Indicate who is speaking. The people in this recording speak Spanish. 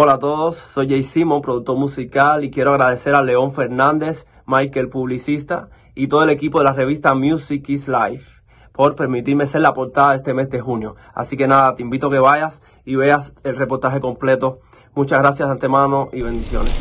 Speaker 1: Hola a todos, soy Jay Simon, productor musical, y quiero agradecer a León Fernández, Michael, publicista, y todo el equipo de la revista Music is Life por permitirme ser la portada este mes de junio. Así que nada, te invito a que vayas y veas el reportaje completo. Muchas gracias de antemano y bendiciones.